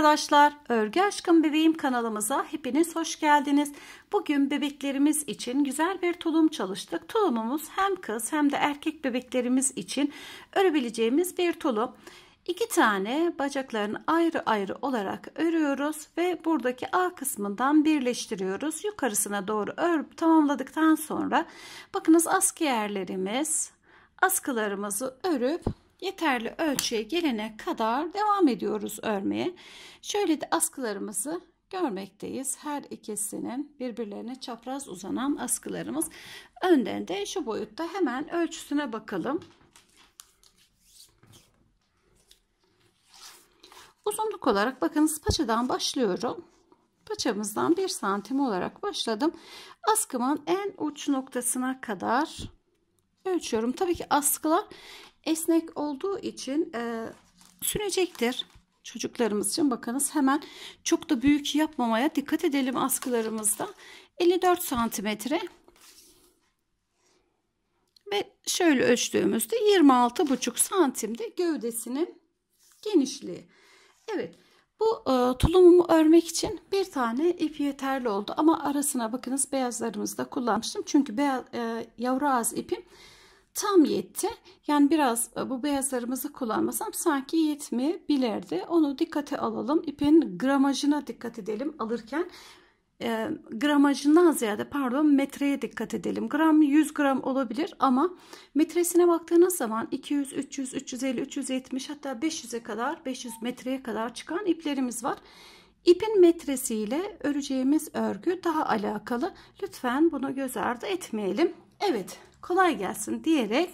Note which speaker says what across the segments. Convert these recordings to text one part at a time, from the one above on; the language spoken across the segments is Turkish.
Speaker 1: arkadaşlar, Örgü Aşkım Bebeğim kanalımıza hepiniz hoş geldiniz. Bugün bebeklerimiz için güzel bir tulum çalıştık. Tulumumuz hem kız hem de erkek bebeklerimiz için örebileceğimiz bir tulum. İki tane bacaklarını ayrı ayrı olarak örüyoruz ve buradaki A kısmından birleştiriyoruz. Yukarısına doğru örüp tamamladıktan sonra bakınız askı yerlerimiz, askılarımızı örüp yeterli ölçüye gelene kadar devam ediyoruz örmeye. Şöyle de askılarımızı görmekteyiz. Her ikisinin birbirlerine çapraz uzanan askılarımız. Önden de şu boyutta hemen ölçüsüne bakalım. Uzunluk olarak bakınız paçadan başlıyorum. Paçamızdan 1 santim olarak başladım. Askımın en uç noktasına kadar ölçüyorum. Tabii ki askılar esnek olduğu için e, sünecektir. Çocuklarımız için bakınız hemen çok da büyük yapmamaya dikkat edelim askılarımızda. 54 santimetre ve şöyle ölçtüğümüzde 26 buçuk santimde gövdesinin genişliği. Evet bu e, tulumumu örmek için bir tane ip yeterli oldu ama arasına bakınız beyazlarımızı da kullanmıştım. Çünkü beyaz, e, yavru ağız ipim tam yetti. Yani biraz e, bu beyazlarımızı kullanmasam sanki yetmeyebilirdi. Onu dikkate alalım. İpin gramajına dikkat edelim alırken. E, gramajından ziyade pardon metreye dikkat edelim. Gram 100 gram olabilir ama metresine baktığınız zaman 200, 300, 350, 370 hatta 500'e kadar 500 metreye kadar çıkan iplerimiz var. İpin metresiyle öreceğimiz örgü daha alakalı. Lütfen bunu göz ardı etmeyelim. Evet kolay gelsin diyerek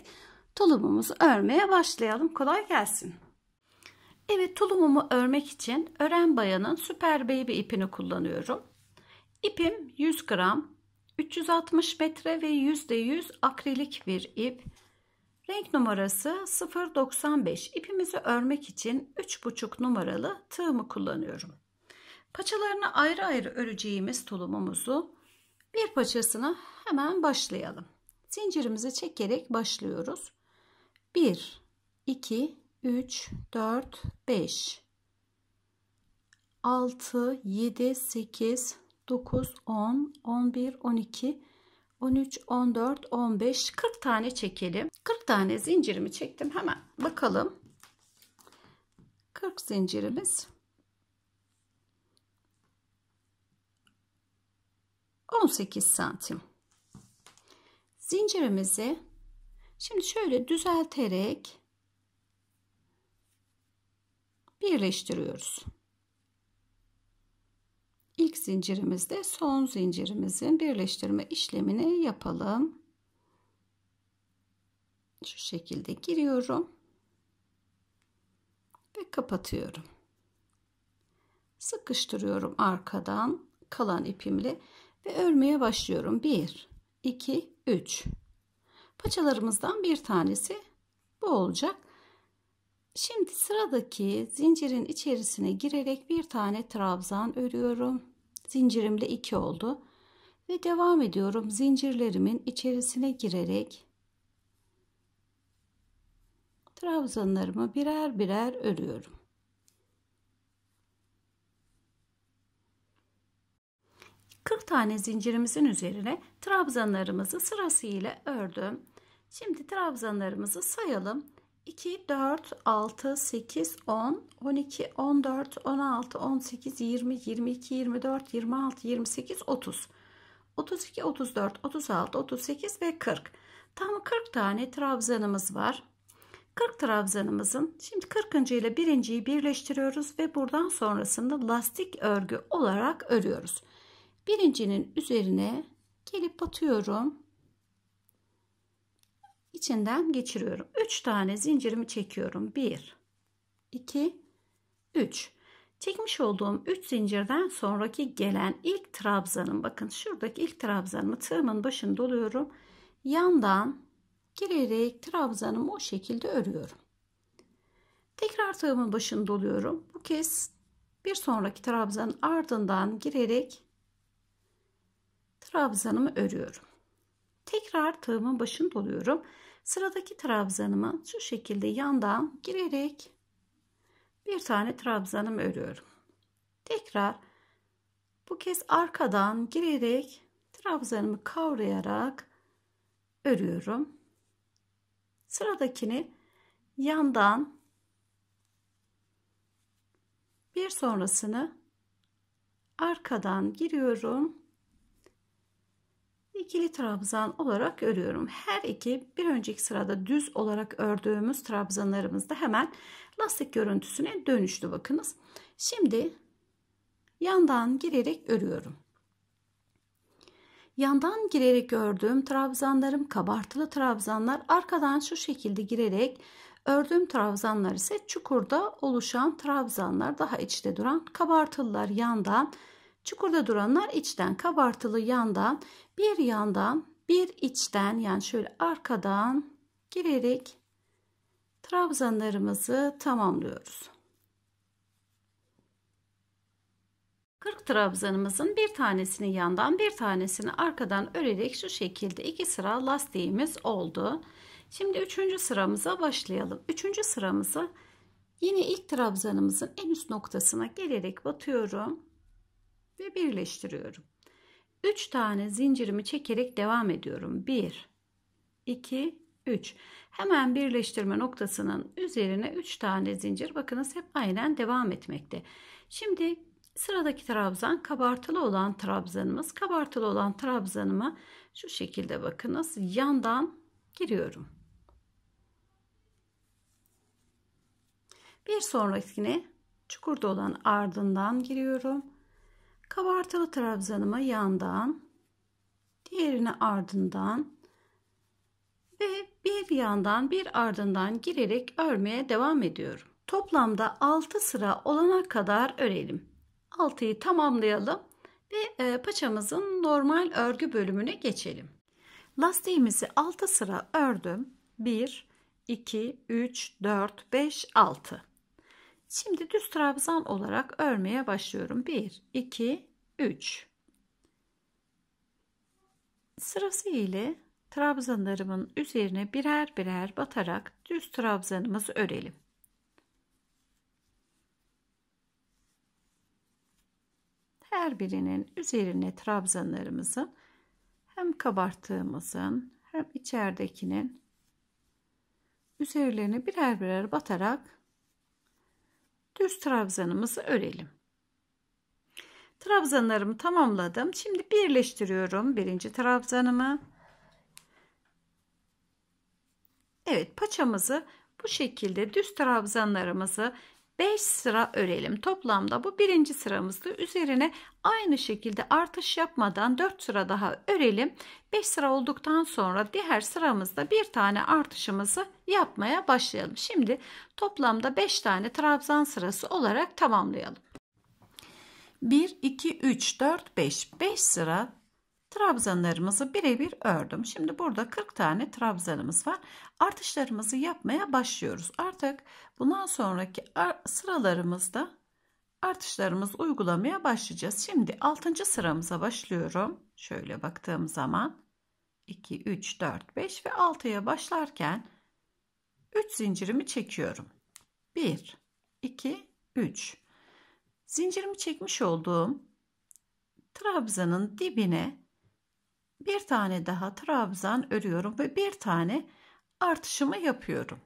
Speaker 1: tulumumuzu örmeye başlayalım. Kolay gelsin. Evet tulumumu örmek için Ören Bayan'ın Süper Baby ipini kullanıyorum. İpim 100 gram, 360 metre ve %100 akrilik bir ip. Renk numarası 0.95. İpimizi örmek için 3.5 numaralı tığımı kullanıyorum. Paçalarını ayrı ayrı öreceğimiz tulumumuzu bir paçasına hemen başlayalım zincirimizi çekerek başlıyoruz. 1 2 3 4 5 6 7 8 9 10 11 12 13 14 15 40 tane çekelim. 40 tane zincirimi çektim. Hemen bakalım. 40 zincirimiz 18 santim zincirimizi şimdi şöyle düzelterek birleştiriyoruz. İlk zincirimizde son zincirimizin birleştirme işlemini yapalım. Şu şekilde giriyorum ve kapatıyorum. Sıkıştırıyorum arkadan kalan ipimle ve örmeye başlıyorum. 1 2, 3. Paçalarımızdan bir tanesi bu olacak. Şimdi sıradaki zincirin içerisine girerek bir tane trabzan örüyorum. Zincirimle 2 oldu. Ve devam ediyorum zincirlerimin içerisine girerek trabzanlarımı birer birer örüyorum. 40 tane zincirimizin üzerine trabzanlarımızı sırasıyla ördüm. Şimdi trabzanlarımızı sayalım. 2, 4, 6, 8, 10, 12, 14, 16, 18, 20, 22, 24, 26, 28, 30, 32, 34, 36, 38 ve 40. Tam 40 tane trabzanımız var. 40 trabzanımızın şimdi 40. ile birinciyi birleştiriyoruz ve buradan sonrasında lastik örgü olarak örüyoruz birincinin üzerine gelip batıyorum. İçinden geçiriyorum. 3 tane zincirimi çekiyorum. 1, 2, 3. Çekmiş olduğum 3 zincirden sonraki gelen ilk trabzanım bakın şuradaki ilk trabzanımı tığımın başını doluyorum. Yandan girerek trabzanımı o şekilde örüyorum. Tekrar tığımın başını doluyorum. Bu kez bir sonraki trabzanın ardından girerek trabzanımı örüyorum. Tekrar tığımın başını doluyorum. Sıradaki trabzanımı şu şekilde yandan girerek bir tane trabzanımı örüyorum. Tekrar bu kez arkadan girerek trabzanımı kavrayarak örüyorum. Sıradakini yandan bir sonrasını arkadan giriyorum ikili trabzan olarak örüyorum. Her iki bir önceki sırada düz olarak ördüğümüz trabzanlarımız da hemen lastik görüntüsüne dönüştü bakınız. Şimdi yandan girerek örüyorum. Yandan girerek ördüğüm trabzanlarım kabartılı trabzanlar arkadan şu şekilde girerek ördüğüm trabzanlar ise çukurda oluşan trabzanlar daha içte duran kabartılılar yandan Çukurda duranlar içten kabartılı yandan bir yandan bir içten yani şöyle arkadan girerek trabzanlarımızı tamamlıyoruz. 40 trabzanımızın bir tanesini yandan bir tanesini arkadan örerek şu şekilde iki sıra lastiğimiz oldu. Şimdi üçüncü sıramıza başlayalım. Üçüncü sıramızı yine ilk trabzanımızın en üst noktasına gelerek batıyorum ve birleştiriyorum. 3 tane zincirimi çekerek devam ediyorum. 1 2 3. Hemen birleştirme noktasının üzerine 3 tane zincir bakınız hep aynen devam etmekte. Şimdi sıradaki trabzan kabartılı olan trabzanımız. Kabartılı olan trabzanıma şu şekilde bakınız yandan giriyorum. Bir sonrakine çukurda olan ardından giriyorum kabartılı trabzanımı yandan diğerini ardından ve bir yandan bir ardından girerek örmeye devam ediyorum. Toplamda 6 sıra olana kadar örelim. 6'yı tamamlayalım ve e, paçamızın normal örgü bölümüne geçelim. Lastiğimizi 6 sıra ördüm. 1 2 3 4 5 6 Şimdi düz trabzan olarak örmeye başlıyorum. 1, 2, 3. Sırası ile trabzanlarımın üzerine birer birer batarak düz trabzanımızı örelim. Her birinin üzerine trabzanlarımızın hem kabarttığımızın hem içeridekinin üzerlerine birer birer batarak düz trabzanımızı örelim. Trabzanlarımı tamamladım. Şimdi birleştiriyorum birinci trabzanımı. Evet paçamızı bu şekilde düz trabzanlarımızı 5 sıra örelim. Toplamda bu birinci sıramızdı. üzerine aynı şekilde artış yapmadan 4 sıra daha örelim. 5 sıra olduktan sonra diğer sıramızda bir tane artışımızı yapmaya başlayalım. Şimdi toplamda 5 tane trabzan sırası olarak tamamlayalım. 1, 2, 3, 4, 5. 5 sıra trabzanlarımızı birebir ördüm. Şimdi burada 40 tane trabzanımız var. Artışlarımızı yapmaya başlıyoruz. Artık bundan sonraki sıralarımızda artışlarımız uygulamaya başlayacağız. Şimdi 6. sıramıza başlıyorum. Şöyle baktığım zaman 2, 3, 4, 5 ve 6'ya başlarken 3 zincirimi çekiyorum. 1, 2, 3. Zincirimi çekmiş olduğum trabzanın dibine bir tane daha trabzan örüyorum ve bir tane artışımı yapıyorum.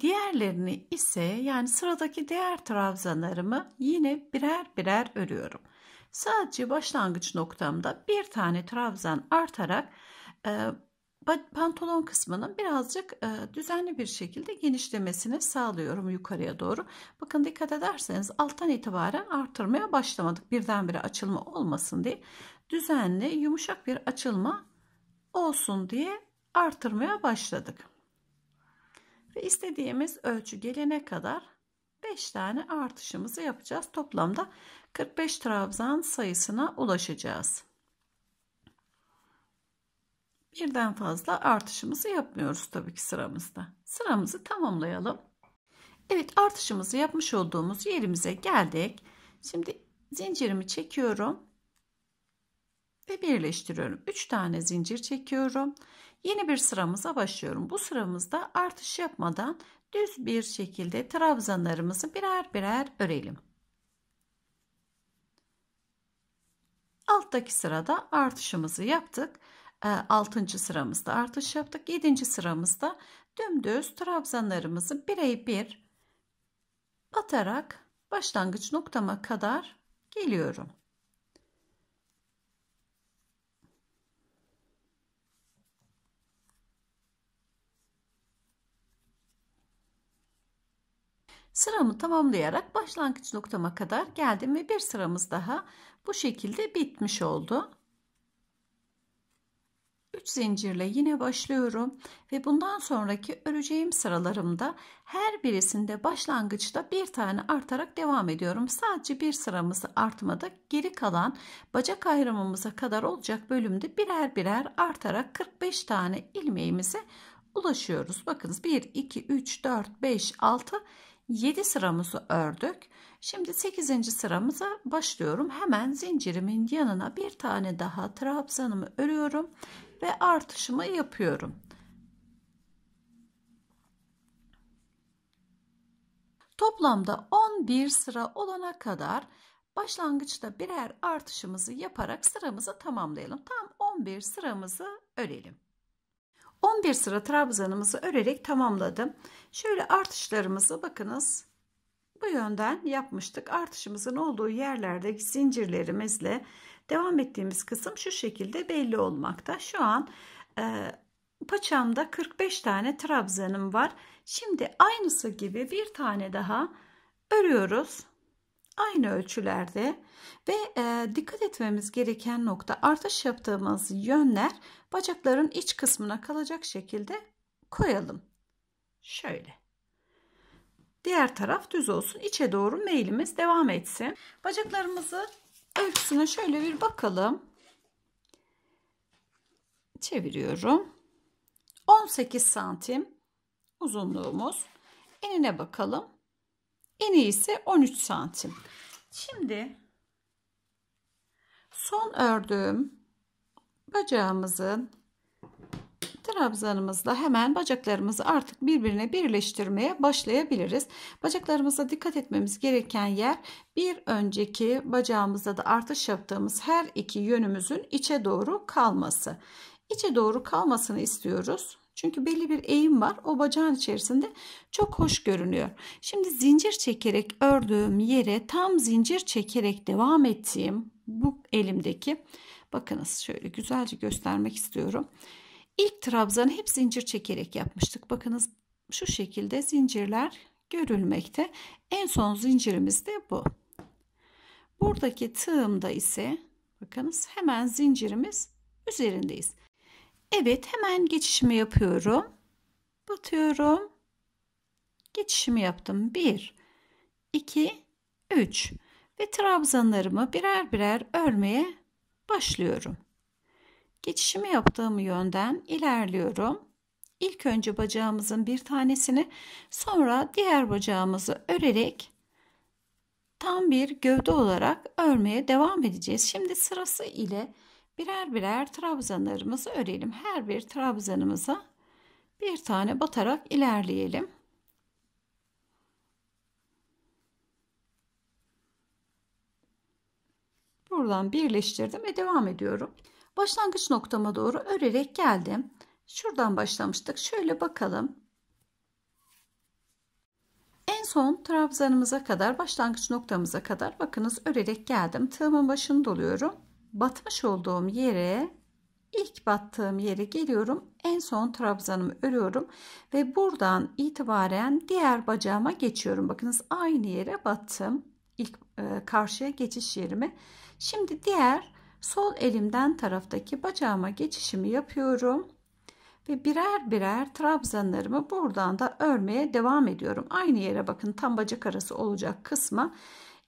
Speaker 1: Diğerlerini ise yani sıradaki diğer trabzanlarımı yine birer birer örüyorum. Sadece başlangıç noktamda bir tane trabzan artarak e, pantolon kısmının birazcık e, düzenli bir şekilde genişlemesini sağlıyorum yukarıya doğru. Bakın dikkat ederseniz alttan itibaren artırmaya başlamadık. Birdenbire açılma olmasın diye düzenli yumuşak bir açılma olsun diye artırmaya başladık. Ve istediğimiz ölçü gelene kadar 5 tane artışımızı yapacağız. Toplamda 45 trabzan sayısına ulaşacağız. Birden fazla artışımızı yapmıyoruz tabii ki sıramızda. Sıramızı tamamlayalım. Evet artışımızı yapmış olduğumuz yerimize geldik. Şimdi zincirimi çekiyorum ve birleştiriyorum. 3 tane zincir çekiyorum. Yeni bir sıramıza başlıyorum. Bu sıramızda artış yapmadan düz bir şekilde trabzanlarımızı birer birer örelim. Alttaki sırada artışımızı yaptık. 6. Ee, sıramızda artış yaptık. 7. sıramızda dümdüz trabzanlarımızı birey bir batarak başlangıç noktama kadar geliyorum. Sıramı tamamlayarak başlangıç noktama kadar geldim ve bir sıramız daha bu şekilde bitmiş oldu. 3 zincirle yine başlıyorum ve bundan sonraki öreceğim sıralarımda her birisinde başlangıçta bir tane artarak devam ediyorum. Sadece bir sıramızı artmadık. geri kalan bacak ayrımımıza kadar olacak bölümde birer birer artarak 45 tane ilmeğimize ulaşıyoruz. Bakınız 1, 2, 3, 4, 5, 6, 7 sıramızı ördük. Şimdi 8. sıramıza başlıyorum. Hemen zincirimin yanına bir tane daha trabzanımı örüyorum ve artışımı yapıyorum. Toplamda 11 sıra olana kadar başlangıçta birer artışımızı yaparak sıramızı tamamlayalım. Tam 11 sıramızı örelim. 11 sıra trabzanımızı örerek tamamladım. Şöyle artışlarımızı bakınız bu yönden yapmıştık. Artışımızın olduğu yerlerde zincirlerimizle devam ettiğimiz kısım şu şekilde belli olmakta. Şu an e, paçamda 45 tane trabzanım var. Şimdi aynısı gibi bir tane daha örüyoruz. Aynı ölçülerde ve e, dikkat etmemiz gereken nokta artış yaptığımız yönler bacakların iç kısmına kalacak şekilde koyalım. Şöyle. Diğer taraf düz olsun. İçe doğru meylimiz devam etsin. Bacaklarımızı ölçüsüne şöyle bir bakalım. Çeviriyorum. 18 santim uzunluğumuz. Enine bakalım. Eni ise 13 santim. Şimdi son ördüğüm bacağımızın trabzanımızla hemen bacaklarımızı artık birbirine birleştirmeye başlayabiliriz. Bacaklarımıza dikkat etmemiz gereken yer bir önceki bacağımızda da artış yaptığımız her iki yönümüzün içe doğru kalması. İçe doğru kalmasını istiyoruz. Çünkü belli bir eğim var. O bacağın içerisinde çok hoş görünüyor. Şimdi zincir çekerek ördüğüm yere tam zincir çekerek devam ettiğim bu elimdeki Bakınız şöyle güzelce göstermek istiyorum. İlk trabzanı hep zincir çekerek yapmıştık. Bakınız şu şekilde zincirler görülmekte. En son zincirimiz de bu. Buradaki tığımda ise bakınız hemen zincirimiz üzerindeyiz. Evet hemen geçişimi yapıyorum. Batıyorum. Geçişimi yaptım. 1, 2, 3 ve trabzanlarımı birer birer örmeye başlıyorum. Geçişimi yaptığım yönden ilerliyorum. İlk önce bacağımızın bir tanesini sonra diğer bacağımızı örerek tam bir gövde olarak örmeye devam edeceğiz. Şimdi sırası ile birer birer trabzanlarımızı örelim. Her bir trabzanımıza bir tane batarak ilerleyelim. Buradan birleştirdim ve devam ediyorum. Başlangıç noktama doğru örerek geldim. Şuradan başlamıştık. Şöyle bakalım. En son trabzanımıza kadar, başlangıç noktamıza kadar bakınız örerek geldim. Tığımın başını doluyorum. Batmış olduğum yere ilk battığım yere geliyorum. En son trabzanımı örüyorum ve buradan itibaren diğer bacağıma geçiyorum. Bakınız aynı yere battım. İlk e, karşıya geçiş yerime Şimdi diğer sol elimden taraftaki bacağıma geçişimi yapıyorum. Ve birer birer trabzanlarımı buradan da örmeye devam ediyorum. Aynı yere bakın tam bacak arası olacak kısma.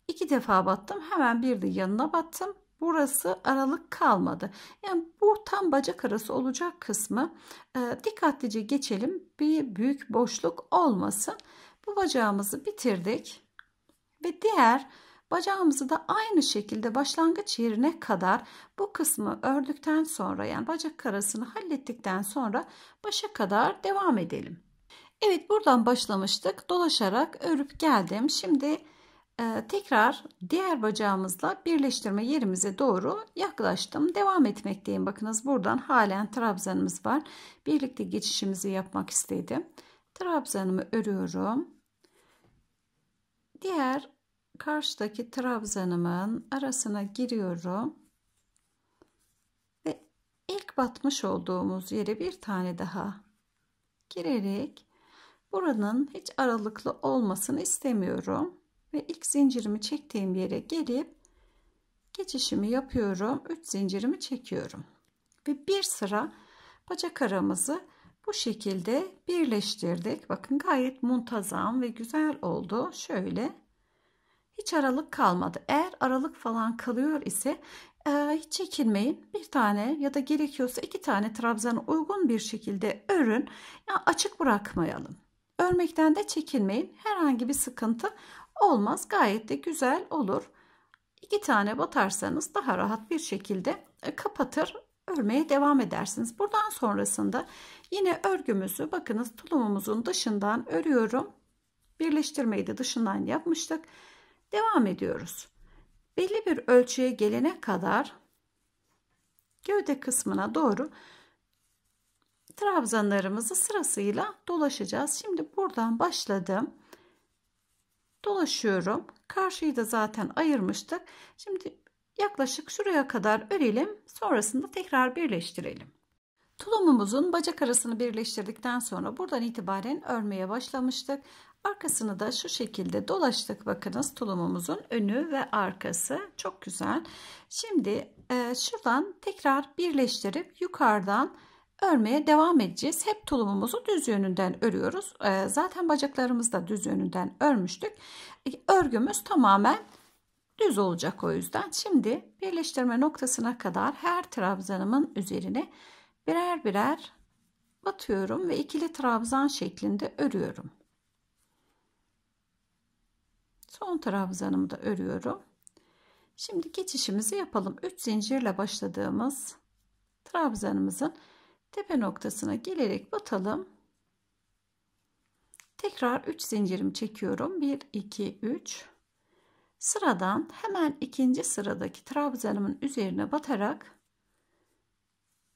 Speaker 1: iki defa battım. Hemen bir de yanına battım. Burası aralık kalmadı. Yani bu tam bacak arası olacak kısmı e, dikkatlice geçelim. Bir büyük boşluk olmasın. Bu bacağımızı bitirdik. Ve diğer Bacağımızı da aynı şekilde başlangıç yerine kadar bu kısmı ördükten sonra yani bacak arasını hallettikten sonra başa kadar devam edelim. Evet buradan başlamıştık. Dolaşarak örüp geldim. Şimdi e, tekrar diğer bacağımızla birleştirme yerimize doğru yaklaştım. Devam etmekteyim. Bakınız buradan halen trabzanımız var. Birlikte geçişimizi yapmak istedim. Trabzanımı örüyorum. Diğer karşıdaki trabzanımın arasına giriyorum. Ve ilk batmış olduğumuz yere bir tane daha girerek buranın hiç aralıklı olmasını istemiyorum. Ve ilk zincirimi çektiğim yere gelip geçişimi yapıyorum. 3 zincirimi çekiyorum. Ve bir sıra bacak aramızı bu şekilde birleştirdik. Bakın gayet muntazam ve güzel oldu. Şöyle hiç aralık kalmadı. Eğer aralık falan kalıyor ise e, hiç çekinmeyin. Bir tane ya da gerekiyorsa iki tane trabzana uygun bir şekilde örün. Yani açık bırakmayalım. Örmekten de çekinmeyin. Herhangi bir sıkıntı olmaz. Gayet de güzel olur. İki tane batarsanız daha rahat bir şekilde e, kapatır örmeye devam edersiniz. Buradan sonrasında yine örgümüzü bakınız tulumumuzun dışından örüyorum. Birleştirmeyi de dışından yapmıştık. Devam ediyoruz. Belli bir ölçüye gelene kadar gövde kısmına doğru trabzanlarımızı sırasıyla dolaşacağız. Şimdi buradan başladım. Dolaşıyorum. Karşıyı da zaten ayırmıştık. Şimdi yaklaşık şuraya kadar örelim. Sonrasında tekrar birleştirelim. Tulumumuzun bacak arasını birleştirdikten sonra buradan itibaren örmeye başlamıştık. Arkasını da şu şekilde dolaştık. Bakınız tulumumuzun önü ve arkası çok güzel. Şimdi e, şuradan tekrar birleştirip yukarıdan örmeye devam edeceğiz. Hep tulumumuzu düz yönünden örüyoruz. E, zaten bacaklarımızı da düz yönünden örmüştük. E, örgümüz tamamen düz olacak o yüzden. Şimdi birleştirme noktasına kadar her trabzanımın üzerine birer birer batıyorum ve ikili trabzan şeklinde örüyorum son trabzanımı da örüyorum şimdi geçişimizi yapalım 3 zincirle başladığımız trabzanımızın tepe noktasına gelerek batalım tekrar 3 zincirimi çekiyorum 1 2 3 sıradan hemen ikinci sıradaki trabzanımın üzerine batarak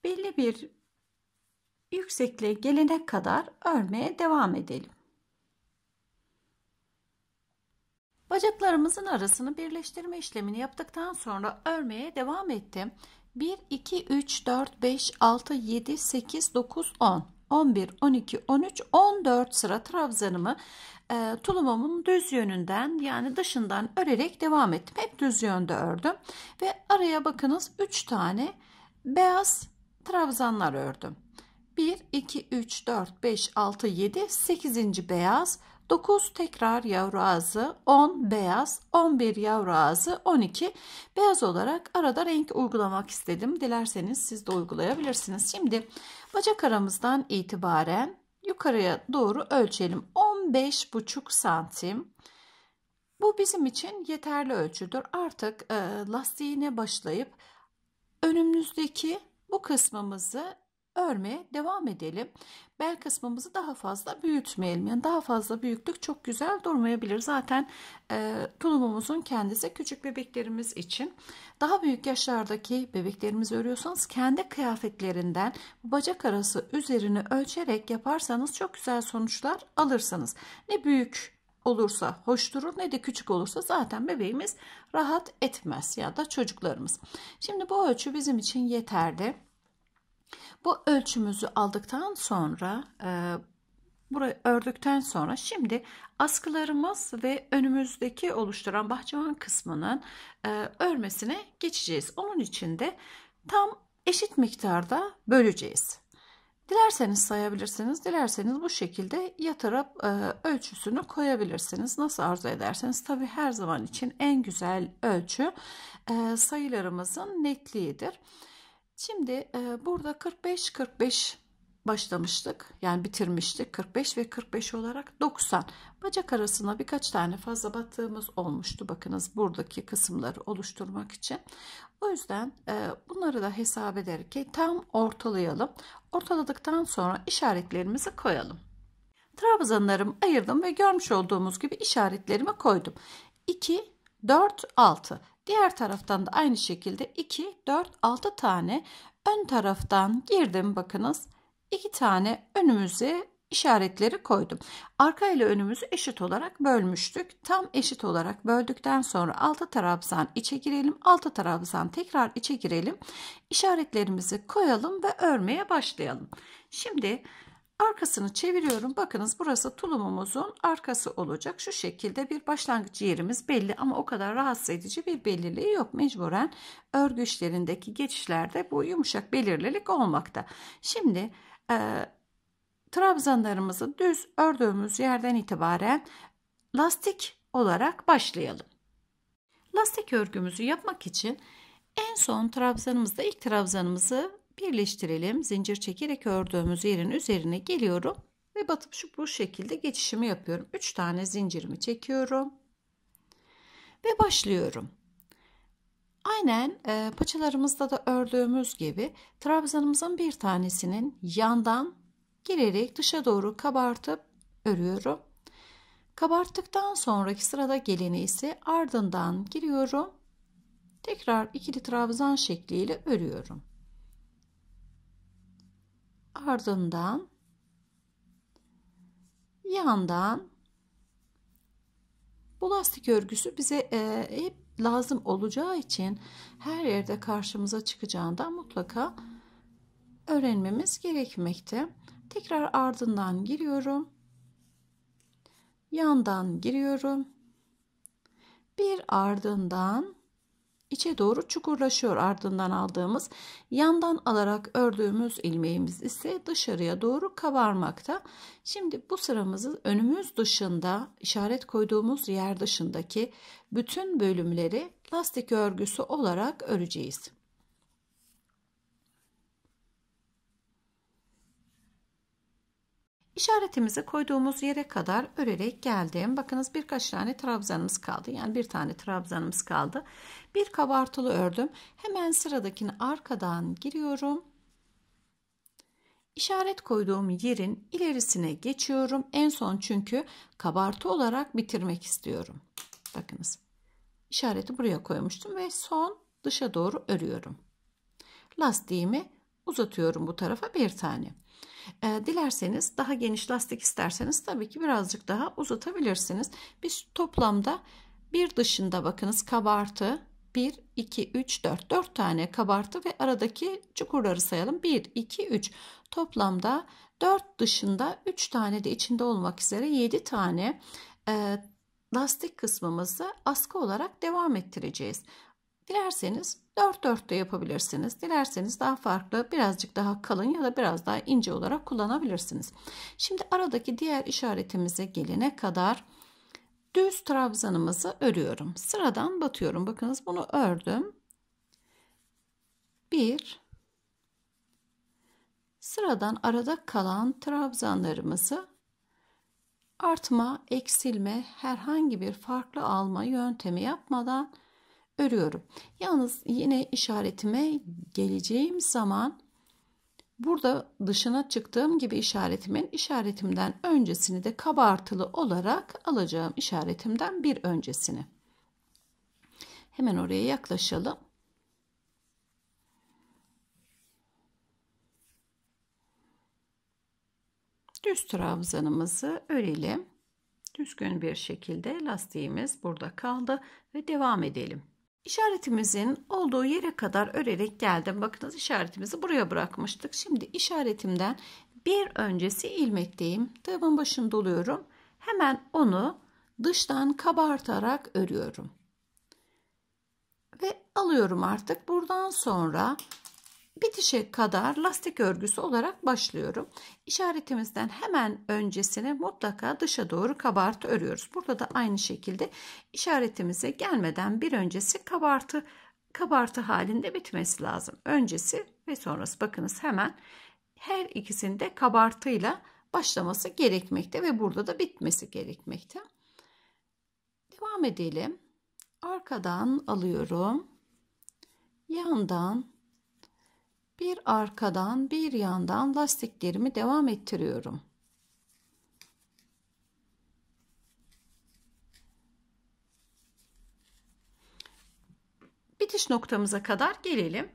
Speaker 1: belli bir yüksekliğe gelene kadar örmeye devam edelim Bacaklarımızın arasını birleştirme işlemini yaptıktan sonra örmeye devam ettim. 1, 2, 3, 4, 5, 6, 7, 8, 9, 10, 11, 12, 13, 14 sıra trabzanımı e, tulumumun düz yönünden yani dışından örerek devam ettim. Hep düz yönde ördüm ve araya bakınız 3 tane beyaz trabzanlar ördüm. 1, 2, 3, 4, 5, 6, 7, 8. beyaz 9 tekrar yavru ağzı, 10 beyaz, 11 yavru ağzı, 12 beyaz olarak arada renk uygulamak istedim. Dilerseniz siz de uygulayabilirsiniz. Şimdi bacak aramızdan itibaren yukarıya doğru ölçelim. 15,5 santim. Bu bizim için yeterli ölçüdür. Artık e, lastiğine başlayıp önümüzdeki bu kısmımızı örmeye devam edelim. Bel kısmımızı daha fazla büyütmeyelim. Yani daha fazla büyüklük çok güzel durmayabilir. Zaten e, tulumumuzun kendisi küçük bebeklerimiz için. Daha büyük yaşlardaki bebeklerimizi örüyorsanız kendi kıyafetlerinden bacak arası üzerini ölçerek yaparsanız çok güzel sonuçlar alırsınız. Ne büyük olursa hoş durur ne de küçük olursa zaten bebeğimiz rahat etmez ya da çocuklarımız. Şimdi bu ölçü bizim için yeterli. Bu ölçümüzü aldıktan sonra e, burayı ördükten sonra şimdi askılarımız ve önümüzdeki oluşturan bahçıvan kısmının e, örmesine geçeceğiz. Onun için de tam eşit miktarda böleceğiz. Dilerseniz sayabilirsiniz, dilerseniz bu şekilde yatırıp e, ölçüsünü koyabilirsiniz. Nasıl arzu ederseniz. Tabi her zaman için en güzel ölçü e, sayılarımızın netliğidir. Şimdi e, burada 45-45 başlamıştık. Yani bitirmiştik. 45 ve 45 olarak 90. Bacak arasına birkaç tane fazla battığımız olmuştu. Bakınız buradaki kısımları oluşturmak için. O yüzden e, bunları da hesap ederek e, tam ortalayalım. Ortaladıktan sonra işaretlerimizi koyalım. Trabzanlarımı ayırdım ve görmüş olduğumuz gibi işaretlerimi koydum. 2 4, 6. Diğer taraftan da aynı şekilde 2, 4, 6 tane ön taraftan girdim. Bakınız 2 tane önümüze işaretleri koydum. Arka ile önümüzü eşit olarak bölmüştük. Tam eşit olarak böldükten sonra 6 trabzan içe girelim. 6 trabzan tekrar içe girelim. İşaretlerimizi koyalım ve örmeye başlayalım. Şimdi Arkasını çeviriyorum. Bakınız burası tulumumuzun arkası olacak. Şu şekilde bir başlangıç yerimiz belli ama o kadar rahatsız edici bir belirliği yok. Mecburen örgü işlerindeki geçişlerde bu yumuşak belirlilik olmakta. Şimdi e, trabzanlarımızı düz ördüğümüz yerden itibaren lastik olarak başlayalım. Lastik örgümüzü yapmak için en son trabzanımızda ilk trabzanımızı birleştirelim. Zincir çekerek ördüğümüz yerin üzerine geliyorum ve batıp şu bu şekilde geçişimi yapıyorum. 3 tane zincirimi çekiyorum ve başlıyorum. Aynen e, paçalarımızda da ördüğümüz gibi trabzanımızın bir tanesinin yandan girerek dışa doğru kabartıp örüyorum. Kabarttıktan sonraki sırada geleni ise ardından giriyorum. Tekrar ikili trabzan şekliyle örüyorum ardından yandan bu lastik örgüsü bize e, hep lazım olacağı için her yerde karşımıza çıkacağından mutlaka öğrenmemiz gerekmekte. Tekrar ardından giriyorum. Yandan giriyorum. Bir ardından içe doğru çukurlaşıyor ardından aldığımız yandan alarak ördüğümüz ilmeğimiz ise dışarıya doğru kabarmakta. Şimdi bu sıramızı önümüz dışında işaret koyduğumuz yer dışındaki bütün bölümleri lastik örgüsü olarak öreceğiz. İşaretimizi koyduğumuz yere kadar örerek geldim. Bakınız birkaç tane trabzanımız kaldı. Yani bir tane trabzanımız kaldı. Bir kabartılı ördüm. Hemen sıradakini arkadan giriyorum. İşaret koyduğum yerin ilerisine geçiyorum. En son çünkü kabartı olarak bitirmek istiyorum. Bakınız. işareti buraya koymuştum ve son dışa doğru örüyorum. Lastiğimi uzatıyorum bu tarafa bir tane. E, dilerseniz daha geniş lastik isterseniz tabii ki birazcık daha uzatabilirsiniz. Biz toplamda bir dışında bakınız kabartı 1, 2, 3, 4. 4 tane kabartı ve aradaki çukurları sayalım. 1, 2, 3. Toplamda 4 dışında 3 tane de içinde olmak üzere 7 tane e, lastik kısmımızı askı olarak devam ettireceğiz. Dilerseniz dört de yapabilirsiniz. Dilerseniz daha farklı birazcık daha kalın ya da biraz daha ince olarak kullanabilirsiniz. Şimdi aradaki diğer işaretimize gelene kadar düz trabzanımızı örüyorum. Sıradan batıyorum. Bakınız bunu ördüm. Bir sıradan arada kalan trabzanlarımızı artma, eksilme, herhangi bir farklı alma yöntemi yapmadan örüyorum. Yalnız yine işaretime geleceğim zaman burada dışına çıktığım gibi işaretimin işaretimden öncesini de kabartılı olarak alacağım işaretimden bir öncesini. Hemen oraya yaklaşalım. Düz trabzanımızı örelim. Düzgün bir şekilde lastiğimiz burada kaldı ve devam edelim. İşaretimizin olduğu yere kadar örerek geldim. Bakınız işaretimizi buraya bırakmıştık. Şimdi işaretimden bir öncesi ilmekteyim. Tığımın başını doluyorum. Hemen onu dıştan kabartarak örüyorum. Ve alıyorum artık. Buradan sonra bitişe kadar lastik örgüsü olarak başlıyorum. İşaretimizden hemen öncesine mutlaka dışa doğru kabartı örüyoruz. Burada da aynı şekilde işaretimize gelmeden bir öncesi kabartı kabartı halinde bitmesi lazım. Öncesi ve sonrası bakınız hemen her ikisinde kabartıyla başlaması gerekmekte ve burada da bitmesi gerekmekte. Devam edelim. Arkadan alıyorum. Yandan bir arkadan bir yandan lastiklerimi devam ettiriyorum. Bitiş noktamıza kadar gelelim.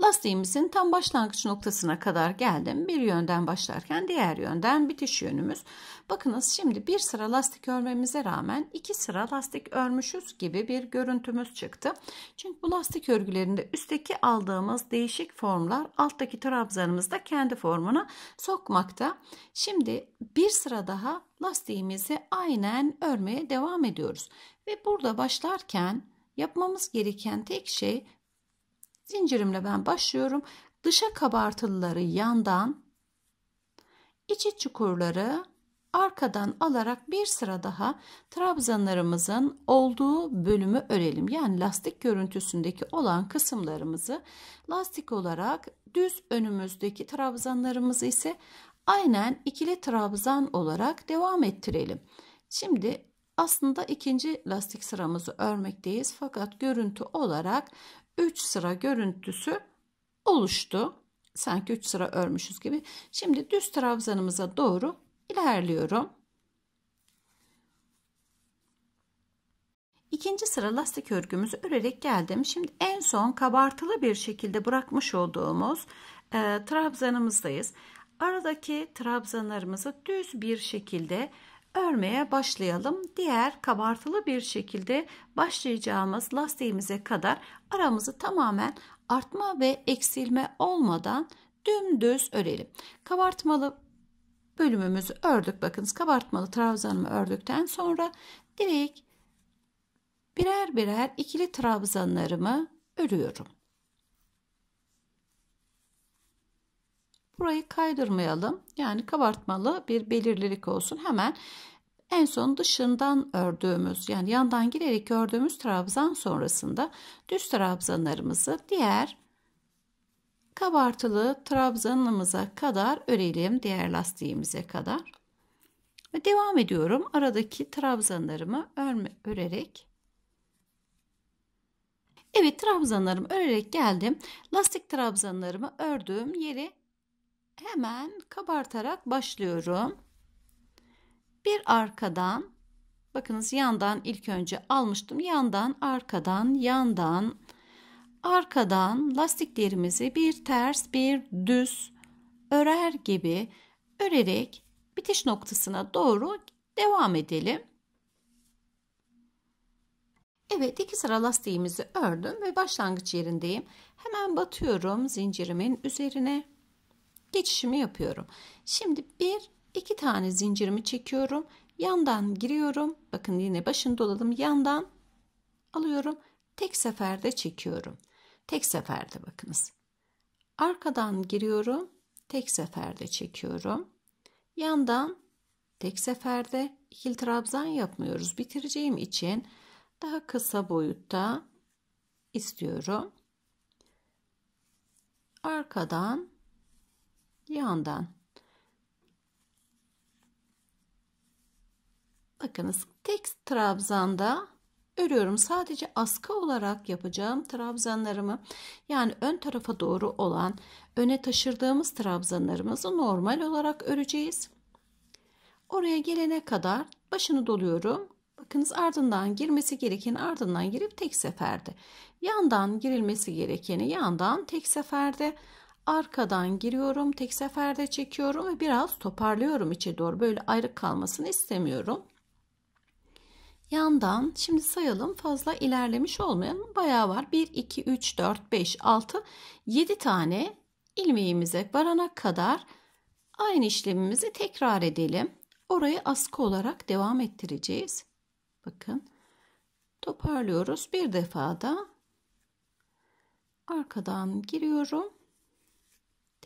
Speaker 1: Lastiğimizin tam başlangıç noktasına kadar geldim. Bir yönden başlarken diğer yönden bitiş yönümüz. Bakınız şimdi bir sıra lastik örmemize rağmen iki sıra lastik örmüşüz gibi bir görüntümüz çıktı. Çünkü bu lastik örgülerinde üstteki aldığımız değişik formlar alttaki trabzanımızda kendi formuna sokmakta. Şimdi bir sıra daha lastiğimizi aynen örmeye devam ediyoruz. Ve burada başlarken yapmamız gereken tek şey Zincirimle ben başlıyorum. Dışa kabartılıları yandan, içi çukurları arkadan alarak bir sıra daha trabzanlarımızın olduğu bölümü örelim. Yani lastik görüntüsündeki olan kısımlarımızı lastik olarak düz önümüzdeki trabzanlarımızı ise aynen ikili trabzan olarak devam ettirelim. Şimdi aslında ikinci lastik sıramızı örmekteyiz fakat görüntü olarak 3 sıra görüntüsü oluştu. Sanki 3 sıra örmüşüz gibi. Şimdi düz trabzanımıza doğru ilerliyorum. İkinci sıra lastik örgümüzü örerek geldim. Şimdi en son kabartılı bir şekilde bırakmış olduğumuz e, trabzanımızdayız. Aradaki trabzanlarımızı düz bir şekilde örmeye başlayalım. Diğer kabartılı bir şekilde başlayacağımız lastiğimize kadar aramızı tamamen artma ve eksilme olmadan dümdüz örelim. Kabartmalı bölümümüzü ördük. Bakınız kabartmalı trabzanımı ördükten sonra direkt birer birer ikili trabzanlarımı örüyorum. Burayı kaydırmayalım. Yani kabartmalı bir belirlilik olsun. Hemen en son dışından ördüğümüz yani yandan girerek ördüğümüz trabzan sonrasında düz trabzanlarımızı diğer kabartılı trabzanımıza kadar örelim diğer lastiğimize kadar. Ve devam ediyorum. Aradaki trabzanlarımı örme, örerek Evet trabzanlarımı örerek geldim. Lastik trabzanlarımı ördüğüm yeri hemen kabartarak başlıyorum. Bir arkadan bakınız yandan ilk önce almıştım. Yandan, arkadan, yandan, arkadan lastiklerimizi bir ters bir düz örer gibi örerek bitiş noktasına doğru devam edelim. Evet iki sıra lastiğimizi ördüm ve başlangıç yerindeyim. Hemen batıyorum zincirimin üzerine geçişimi yapıyorum. Şimdi bir iki tane zincirimi çekiyorum. Yandan giriyorum. Bakın yine başını doladım. Yandan alıyorum. Tek seferde çekiyorum. Tek seferde bakınız. Arkadan giriyorum. Tek seferde çekiyorum. Yandan tek seferde ikili trabzan yapmıyoruz. Bitireceğim için daha kısa boyutta istiyorum. Arkadan yandan bakınız tek trabzanda örüyorum sadece askı olarak yapacağım trabzanlarımı yani ön tarafa doğru olan öne taşırdığımız trabzanlarımızı normal olarak öreceğiz oraya gelene kadar başını doluyorum bakınız ardından girmesi gereken ardından girip tek seferde yandan girilmesi gerekeni yandan tek seferde arkadan giriyorum. Tek seferde çekiyorum ve biraz toparlıyorum içe doğru. Böyle ayrık kalmasını istemiyorum. Yandan şimdi sayalım fazla ilerlemiş olmayan bayağı var. 1, 2, 3, 4, 5, 6, 7 tane ilmeğimize varana kadar aynı işlemimizi tekrar edelim. Orayı askı olarak devam ettireceğiz. Bakın toparlıyoruz. Bir defa da arkadan giriyorum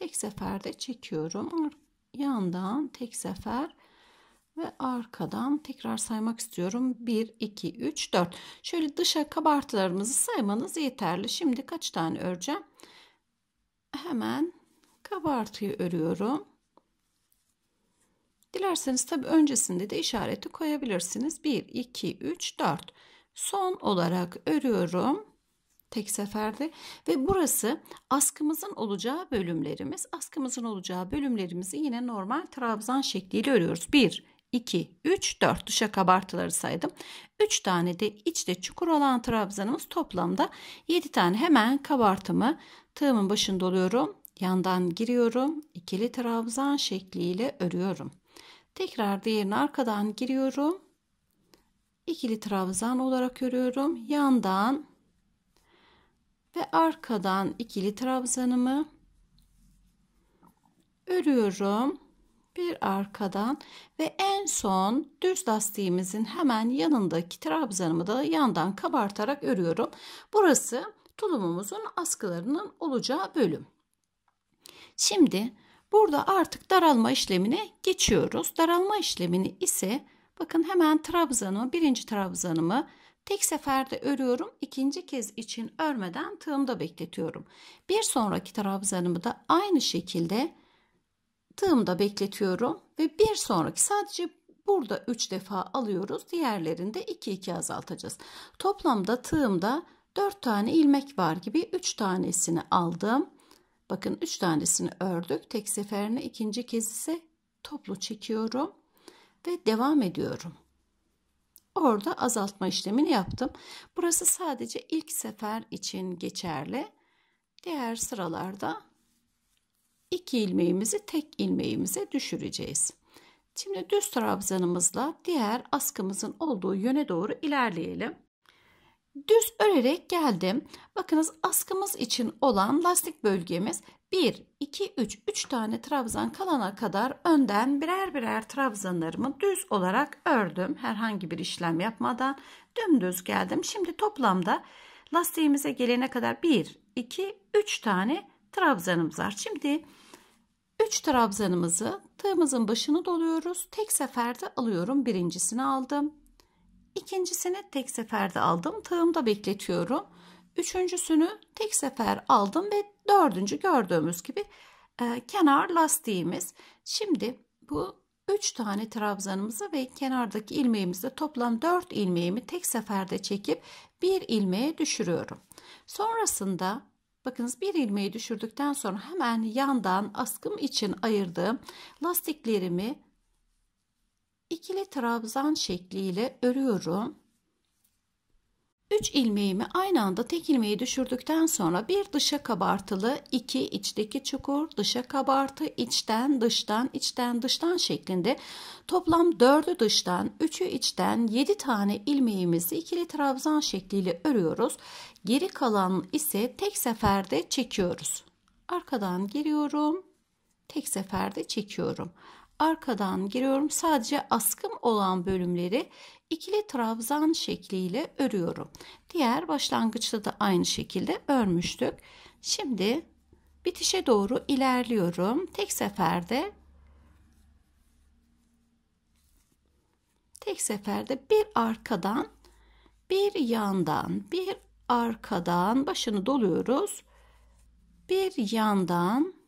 Speaker 1: tek seferde çekiyorum yandan tek sefer ve arkadan tekrar saymak istiyorum 1 2 3 4 şöyle dışa kabartılarımızı saymanız yeterli şimdi kaç tane öreceğim hemen kabartıyı örüyorum dilerseniz tabi öncesinde de işareti koyabilirsiniz 1 2 3 4 son olarak örüyorum tek seferde ve burası askımızın olacağı bölümlerimiz. Askımızın olacağı bölümlerimizi yine normal trabzan şekliyle örüyoruz. 1, 2, 3, 4 dışa kabartıları saydım. 3 tane de içte çukur olan trabzanımız toplamda 7 tane hemen kabartımı tığımın başında oluyorum. Yandan giriyorum. ikili trabzan şekliyle örüyorum. Tekrar diğerini arkadan giriyorum. ikili trabzan olarak örüyorum. Yandan ve arkadan ikili trabzanımı örüyorum. Bir arkadan ve en son düz lastiğimizin hemen yanındaki trabzanımı da yandan kabartarak örüyorum. Burası tulumumuzun askılarının olacağı bölüm. Şimdi burada artık daralma işlemine geçiyoruz. Daralma işlemini ise bakın hemen trabzanımı birinci trabzanımı Tek seferde örüyorum. İkinci kez için örmeden tığımda bekletiyorum. Bir sonraki trabzanımı da aynı şekilde tığımda bekletiyorum ve bir sonraki sadece burada 3 defa alıyoruz. Diğerlerinde 2 2 azaltacağız. Toplamda tığımda 4 tane ilmek var gibi 3 tanesini aldım. Bakın 3 tanesini ördük. Tek seferine ikinci kez ise toplu çekiyorum ve devam ediyorum. Orada azaltma işlemini yaptım. Burası sadece ilk sefer için geçerli. Diğer sıralarda iki ilmeğimizi tek ilmeğimize düşüreceğiz. Şimdi düz trabzanımızla diğer askımızın olduğu yöne doğru ilerleyelim düz örerek geldim. Bakınız askımız için olan lastik bölgemiz 1, 2, 3, 3 tane trabzan kalana kadar önden birer birer trabzanlarımı düz olarak ördüm. Herhangi bir işlem yapmadan dümdüz geldim. Şimdi toplamda lastiğimize gelene kadar 1, 2, 3 tane trabzanımız var. Şimdi 3 trabzanımızı tığımızın başını doluyoruz. Tek seferde alıyorum. Birincisini aldım. İkincisini tek seferde aldım. Tığımda bekletiyorum. Üçüncüsünü tek sefer aldım ve dördüncü gördüğümüz gibi e, kenar lastiğimiz. Şimdi bu 3 tane trabzanımızı ve kenardaki ilmeğimizi toplam 4 ilmeğimi tek seferde çekip bir ilmeğe düşürüyorum. Sonrasında bakınız bir ilmeği düşürdükten sonra hemen yandan askım için ayırdığım lastiklerimi ikili trabzan şekliyle örüyorum. 3 ilmeğimi aynı anda tek ilmeği düşürdükten sonra bir dışa kabartılı, iki içteki çukur, dışa kabartı, içten, dıştan, içten, dıştan şeklinde toplam 4'ü dıştan, 3'ü içten 7 tane ilmeğimizi ikili trabzan şekliyle örüyoruz. Geri kalan ise tek seferde çekiyoruz. Arkadan giriyorum. Tek seferde çekiyorum arkadan giriyorum. Sadece askım olan bölümleri ikili trabzan şekliyle örüyorum. Diğer başlangıçta da aynı şekilde örmüştük. Şimdi bitişe doğru ilerliyorum. Tek seferde tek seferde bir arkadan bir yandan bir arkadan başını doluyoruz. Bir yandan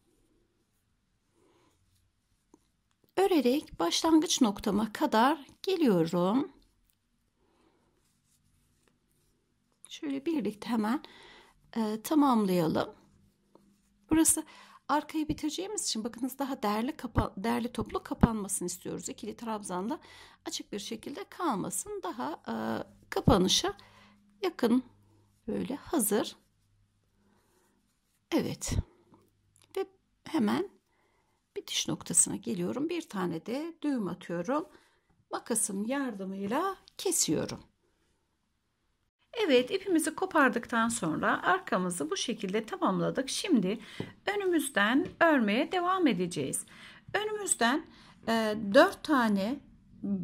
Speaker 1: örerek başlangıç noktama kadar geliyorum. Şöyle birlikte hemen e, tamamlayalım. Burası arkayı bitireceğimiz için bakınız daha değerli, kapa değerli toplu kapanmasını istiyoruz. İkili trabzanla açık bir şekilde kalmasın. Daha e, kapanışa yakın böyle hazır. Evet. Ve hemen bitiş noktasına geliyorum. Bir tane de düğüm atıyorum. Makasın yardımıyla kesiyorum. Evet ipimizi kopardıktan sonra arkamızı bu şekilde tamamladık. Şimdi önümüzden örmeye devam edeceğiz. Önümüzden e, 4 tane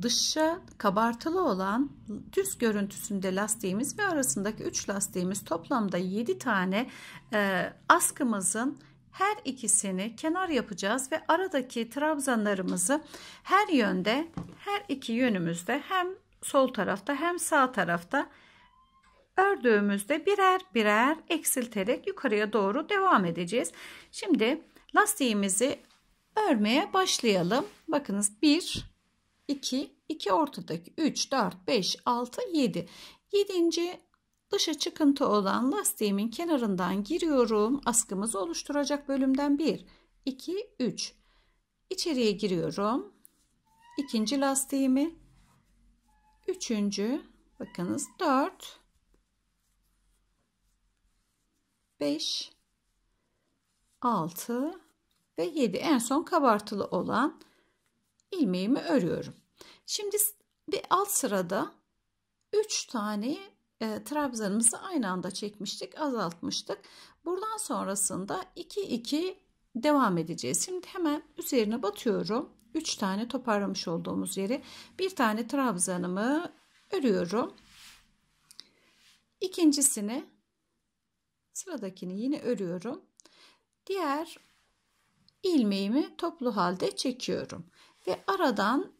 Speaker 1: dışa kabartılı olan düz görüntüsünde lastiğimiz ve arasındaki 3 lastiğimiz toplamda 7 tane e, askımızın her ikisini kenar yapacağız ve aradaki trabzanlarımızı her yönde her iki yönümüzde hem sol tarafta hem sağ tarafta ördüğümüzde birer birer eksilterek yukarıya doğru devam edeceğiz. Şimdi lastiğimizi örmeye başlayalım. Bakınız 1 2 2 ortadaki 3 4 5 6 7 7. Dışa çıkıntı olan lastiğimin kenarından giriyorum. Askımızı oluşturacak bölümden 1, 2, 3. İçeriye giriyorum. İkinci lastiğimi. Üçüncü. Bakınız 4. 5. 6 ve 7 en son kabartılı olan ilmeğimi örüyorum. Şimdi bir alt sırada 3 tane e, trabzanımızı aynı anda çekmiştik azaltmıştık. Buradan sonrasında 2-2 devam edeceğiz. Şimdi hemen üzerine batıyorum. 3 tane toparlamış olduğumuz yeri bir tane trabzanımı örüyorum. İkincisini sıradakini yine örüyorum. Diğer ilmeğimi toplu halde çekiyorum ve aradan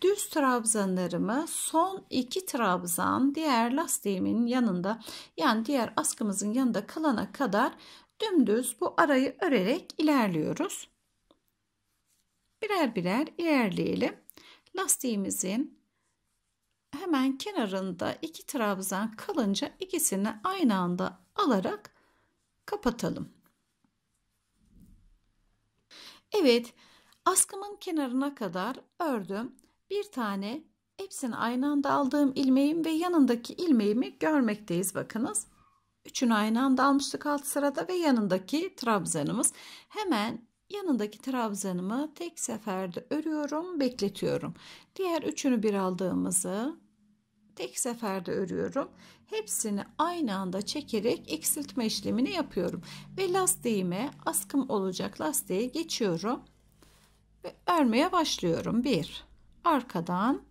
Speaker 1: düz trabzanlarımı son iki trabzan diğer lastiğimin yanında yani diğer askımızın yanında kalana kadar dümdüz bu arayı örerek ilerliyoruz. Birer birer ilerleyelim. Lastiğimizin hemen kenarında iki trabzan kalınca ikisini aynı anda alarak kapatalım. Evet, askımın kenarına kadar ördüm bir tane hepsini aynı anda aldığım ilmeğim ve yanındaki ilmeğimi görmekteyiz bakınız. Üçünü aynı anda almıştık alt sırada ve yanındaki trabzanımız. Hemen yanındaki trabzanımı tek seferde örüyorum, bekletiyorum. Diğer üçünü bir aldığımızı tek seferde örüyorum. Hepsini aynı anda çekerek eksiltme işlemini yapıyorum. Ve lastiğime askım olacak lastiğe geçiyorum. Ve örmeye başlıyorum. 1 arkadan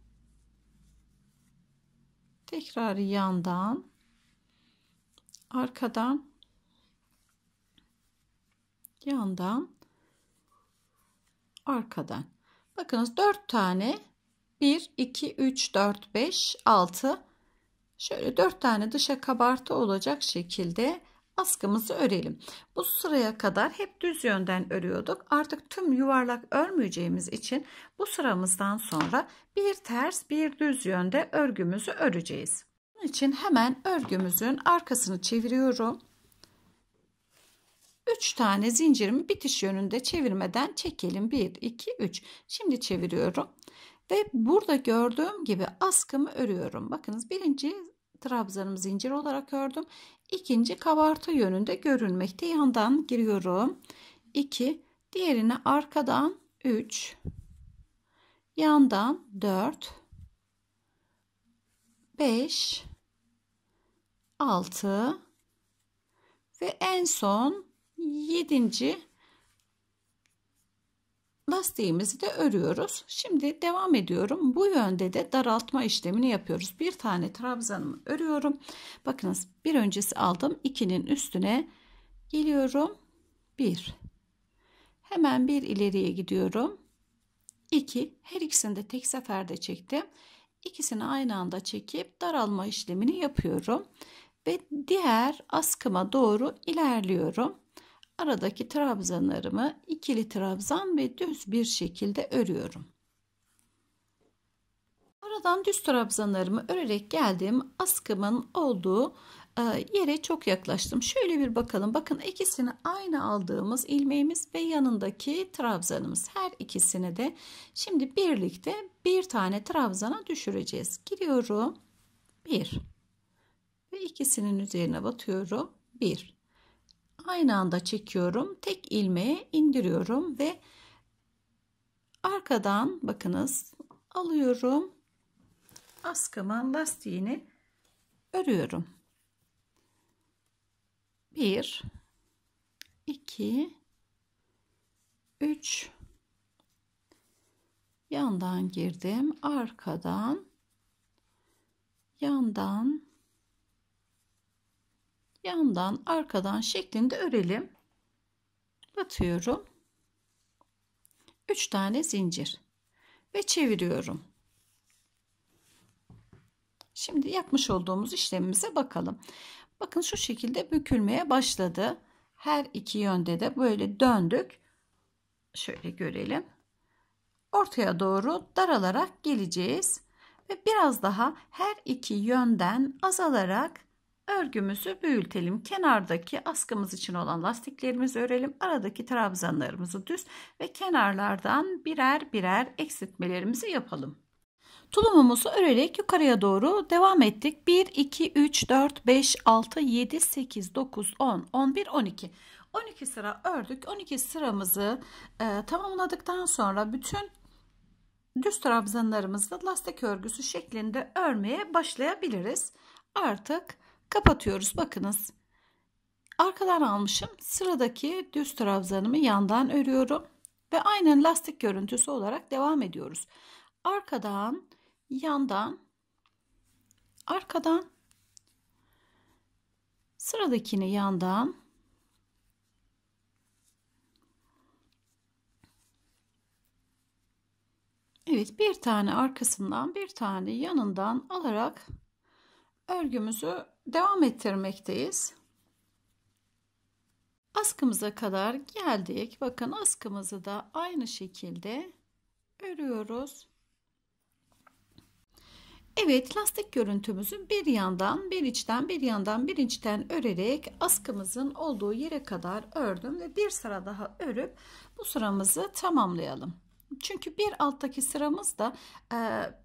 Speaker 1: tekrar yandan arkadan yandan arkadan bakınız 4 tane 1 2 3 4 5 6 şöyle 4 tane dışa kabartı olacak şekilde askımızı örelim. Bu sıraya kadar hep düz yönden örüyorduk. Artık tüm yuvarlak örmeyeceğimiz için bu sıramızdan sonra bir ters bir düz yönde örgümüzü öreceğiz. Bunun için hemen örgümüzün arkasını çeviriyorum. 3 tane zincirimi bitiş yönünde çevirmeden çekelim. 1, 2, 3. Şimdi çeviriyorum. Ve burada gördüğüm gibi askımı örüyorum. Bakınız birinci trabzanımı zincir olarak ördüm ikinci kabartı yönünde görünmekte. Yandan giriyorum. 2 diğerine arkadan 3 yandan 4 5 6 ve en son 7 lastiğimizi de örüyoruz. Şimdi devam ediyorum. Bu yönde de daraltma işlemini yapıyoruz. Bir tane trabzanımı örüyorum. Bakınız bir öncesi aldım. 2'nin üstüne geliyorum. Bir. Hemen bir ileriye gidiyorum. İki. Her ikisini de tek seferde çektim. İkisini aynı anda çekip daralma işlemini yapıyorum. Ve diğer askıma doğru ilerliyorum aradaki trabzanlarımı ikili trabzan ve düz bir şekilde örüyorum. Aradan düz trabzanlarımı örerek geldim. Askımın olduğu e, yere çok yaklaştım. Şöyle bir bakalım. Bakın ikisini aynı aldığımız ilmeğimiz ve yanındaki trabzanımız. Her ikisini de şimdi birlikte bir tane trabzana düşüreceğiz. Giriyorum. Bir. Ve ikisinin üzerine batıyorum. Bir aynı anda çekiyorum. Tek ilmeğe indiriyorum ve arkadan bakınız alıyorum. Askımın lastiğini örüyorum. 1 2 3 yandan girdim arkadan yandan yandan arkadan şeklinde örelim. Batıyorum. 3 tane zincir ve çeviriyorum. Şimdi yapmış olduğumuz işlemimize bakalım. Bakın şu şekilde bükülmeye başladı. Her iki yönde de böyle döndük. Şöyle görelim. Ortaya doğru daralarak geleceğiz ve biraz daha her iki yönden azalarak Örgümüzü büyütelim. Kenardaki askımız için olan lastiklerimizi örelim. Aradaki trabzanlarımızı düz ve kenarlardan birer birer eksiltmelerimizi yapalım. Tulumumuzu örerek yukarıya doğru devam ettik. 1, 2, 3, 4, 5, 6, 7, 8, 9, 10, 11, 12. 12 sıra ördük. 12 sıramızı e, tamamladıktan sonra bütün düz trabzanlarımızı lastik örgüsü şeklinde örmeye başlayabiliriz. Artık Kapatıyoruz bakınız. Arkadan almışım. Sıradaki düz trabzanımı yandan örüyorum. Ve aynen lastik görüntüsü olarak devam ediyoruz. Arkadan, yandan, arkadan, sıradakini yandan, Evet bir tane arkasından bir tane yanından alarak örgümüzü devam ettirmekteyiz. Askımıza kadar geldik. Bakın askımızı da aynı şekilde örüyoruz. Evet lastik görüntümüzü bir yandan bir içten bir yandan bir içten örerek askımızın olduğu yere kadar ördüm ve bir sıra daha örüp bu sıramızı tamamlayalım. Çünkü bir alttaki sıramız da e,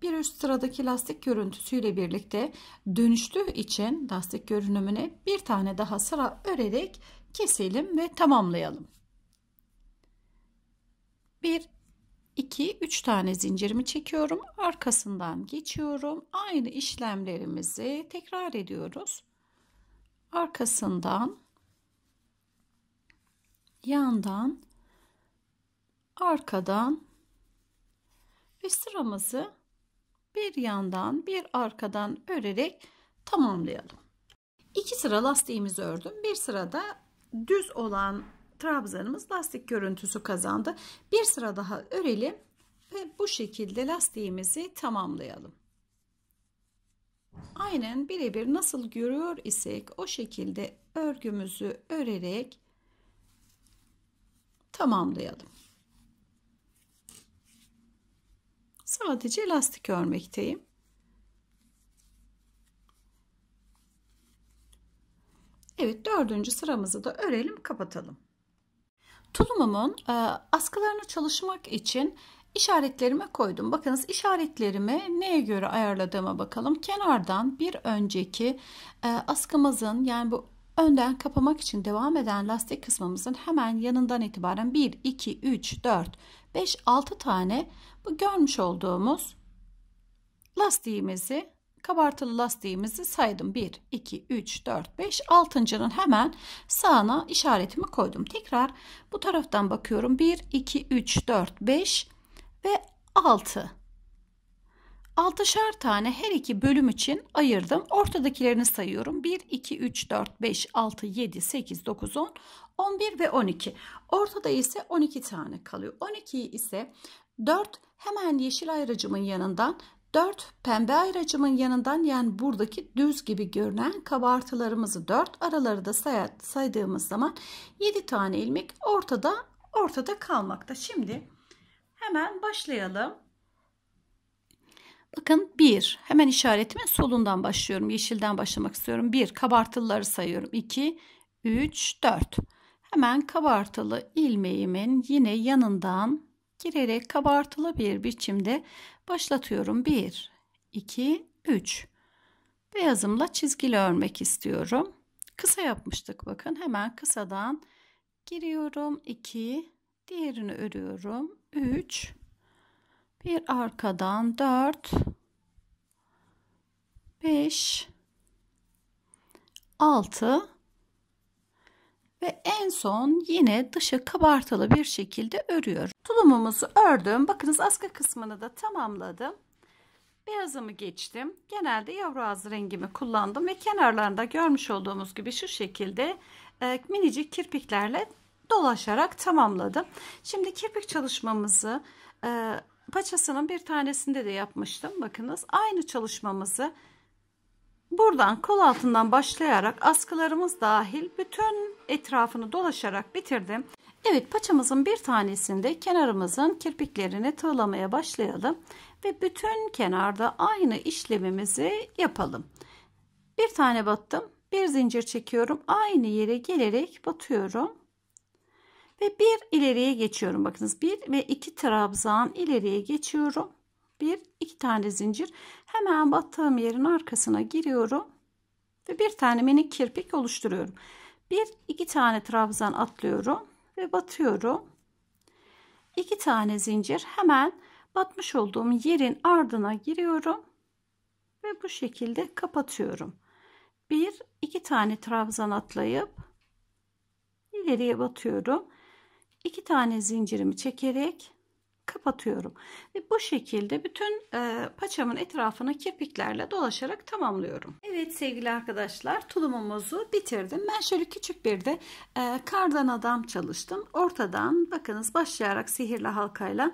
Speaker 1: bir üst sıradaki lastik görüntüsüyle birlikte dönüştüğü için lastik görünümüne bir tane daha sıra örerek keselim ve tamamlayalım. 1 2 3 tane zincirimi çekiyorum. Arkasından geçiyorum. Aynı işlemlerimizi tekrar ediyoruz. Arkasından yandan arkadan ve sıramızı bir yandan bir arkadan örerek tamamlayalım. İki sıra lastiğimizi ördüm. Bir sırada düz olan trabzanımız lastik görüntüsü kazandı. Bir sıra daha örelim ve bu şekilde lastiğimizi tamamlayalım. Aynen birebir nasıl görüyor isek o şekilde örgümüzü örerek tamamlayalım. Sadece lastik örmekteyim. Evet dördüncü sıramızı da örelim kapatalım. Tulumumun e, askılarını çalışmak için işaretlerime koydum. Bakınız işaretlerimi neye göre ayarladığıma bakalım. Kenardan bir önceki e, askımızın yani bu Önden kapamak için devam eden lastik kısmımızın hemen yanından itibaren 1, 2, 3, 4, 5, 6 tane bu görmüş olduğumuz lastiğimizi kabartılı lastiğimizi saydım. 1, 2, 3, 4, 5, 6.'nın hemen sağına işaretimi koydum. Tekrar bu taraftan bakıyorum. 1, 2, 3, 4, 5 ve 6. Altışar tane her iki bölüm için ayırdım. Ortadakilerini sayıyorum. 1, 2, 3, 4, 5, 6, 7, 8, 9, 10, 11 ve 12. Ortada ise 12 tane kalıyor. 12 ise 4 hemen yeşil ayracımın yanından 4 pembe ayracımın yanından yani buradaki düz gibi görünen kabartılarımızı 4 araları da say saydığımız zaman 7 tane ilmek ortada ortada kalmakta. Şimdi hemen başlayalım. Bakın 1 hemen işaretimin solundan başlıyorum. Yeşilden başlamak istiyorum. 1 kabartıları sayıyorum. 2, 3, 4. Hemen kabartılı ilmeğimin yine yanından girerek kabartılı bir biçimde başlatıyorum. 1, 2, 3. Beyazımla çizgili örmek istiyorum. Kısa yapmıştık bakın. Hemen kısadan giriyorum. 2, diğerini örüyorum. 3, bir arkadan 4 5 6 ve en son yine dışı kabartılı bir şekilde örüyorum. Tulumumuzu ördüm. Bakınız askı kısmını da tamamladım. Beyazımı geçtim. Genelde yavru ağzı rengimi kullandım ve kenarlarında görmüş olduğumuz gibi şu şekilde e, minicik kirpiklerle dolaşarak tamamladım. Şimdi kirpik çalışmamızı e, paçasının bir tanesinde de yapmıştım. Bakınız aynı çalışmamızı buradan kol altından başlayarak askılarımız dahil bütün etrafını dolaşarak bitirdim. Evet paçamızın bir tanesinde kenarımızın kirpiklerini tığlamaya başlayalım ve bütün kenarda aynı işlemimizi yapalım. Bir tane battım bir zincir çekiyorum aynı yere gelerek batıyorum ve bir ileriye geçiyorum. Bakınız bir ve iki trabzan ileriye geçiyorum. Bir iki tane zincir. Hemen battığım yerin arkasına giriyorum. Ve bir tane minik kirpik oluşturuyorum. Bir iki tane trabzan atlıyorum ve batıyorum. İki tane zincir hemen batmış olduğum yerin ardına giriyorum. Ve bu şekilde kapatıyorum. Bir iki tane trabzan atlayıp ileriye batıyorum iki tane zincirimi çekerek kapatıyorum ve bu şekilde bütün e, paçamın etrafını kirpiklerle dolaşarak tamamlıyorum. Evet sevgili arkadaşlar tulumumuzu bitirdim. Ben şöyle küçük bir de e, kardan adam çalıştım. Ortadan bakınız başlayarak sihirli halkayla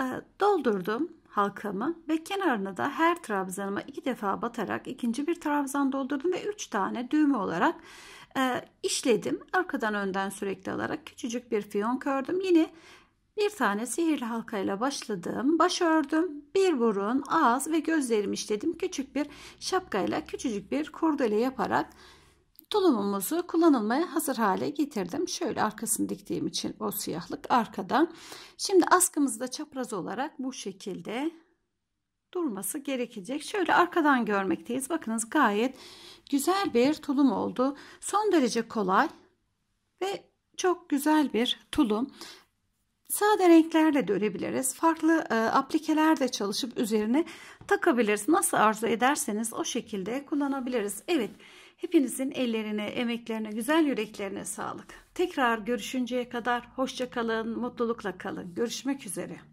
Speaker 1: e, doldurdum halkamı ve kenarına da her trabzanıma iki defa batarak ikinci bir trabzan doldurdum ve üç tane düğme olarak e, işledim. Arkadan önden sürekli alarak küçücük bir fiyonk ördüm. Yine bir tane sihirli halkayla başladım. Baş ördüm. Bir burun, ağız ve gözlerimi işledim. Küçük bir şapkayla küçücük bir kurdele yaparak tulumumuzu kullanılmaya hazır hale getirdim. Şöyle arkasını diktiğim için o siyahlık arkadan. Şimdi askımızı da çapraz olarak bu şekilde durması gerekecek. Şöyle arkadan görmekteyiz. Bakınız gayet güzel bir tulum oldu. Son derece kolay ve çok güzel bir tulum. Sade renklerle de örebiliriz. Farklı e, aplikeler çalışıp üzerine takabiliriz. Nasıl arzu ederseniz o şekilde kullanabiliriz. Evet, hepinizin ellerine, emeklerine, güzel yüreklerine sağlık. Tekrar görüşünceye kadar hoşçakalın, mutlulukla kalın. Görüşmek üzere.